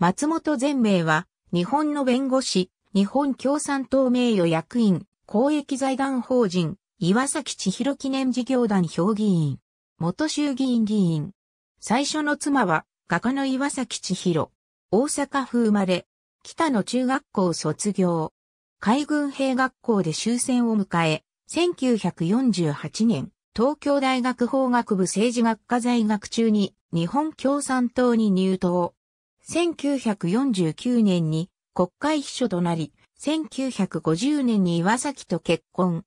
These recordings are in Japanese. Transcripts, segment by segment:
松本全明は、日本の弁護士、日本共産党名誉役員、公益財団法人、岩崎千尋記念事業団評議員、元衆議院議員。最初の妻は、画家の岩崎千尋。大阪府生まれ、北野中学校卒業。海軍兵学校で終戦を迎え、1948年、東京大学法学部政治学科在学中に日本共産党に入党。1949年に国会秘書となり、1950年に岩崎と結婚。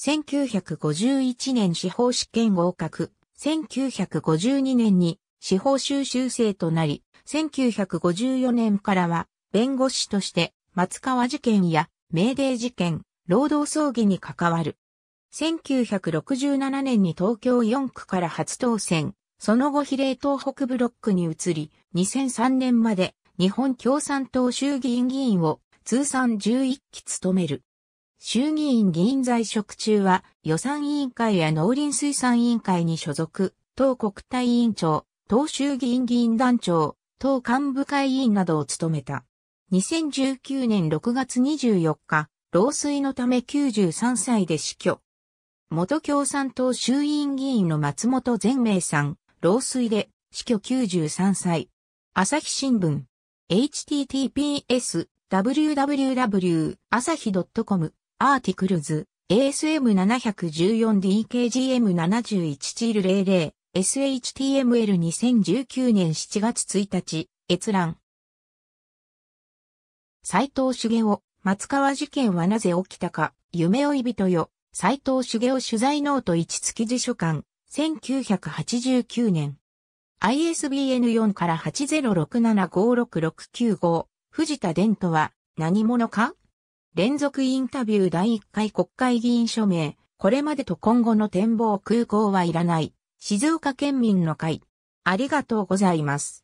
1951年司法試験合格。1952年に司法修習生となり、1954年からは弁護士として松川事件や命デ事件、労働争議に関わる。1967年に東京4区から初当選。その後比例東北ブロックに移り、2003年まで日本共産党衆議院議員を通算11期務める。衆議院議員在職中は予算委員会や農林水産委員会に所属、党国対委員長、党衆議院議員団長、党幹部会委員などを務めた。2019年6月24日、老衰のため93歳で死去。元共産党衆院議員の松本全明さん、老衰で、死去93歳。朝日新聞。https www 朝日 .com アーティクルズ ASM714DKGM71 チール00 SHTML2019 年7月1日閲覧斎藤茂雄松川事件はなぜ起きたか夢追い人よ斎藤茂雄取材ノート1月辞書館1989年。ISBN4 から806756695、藤田伝とは何者か連続インタビュー第1回国会議員署名、これまでと今後の展望空港はいらない、静岡県民の会。ありがとうございます。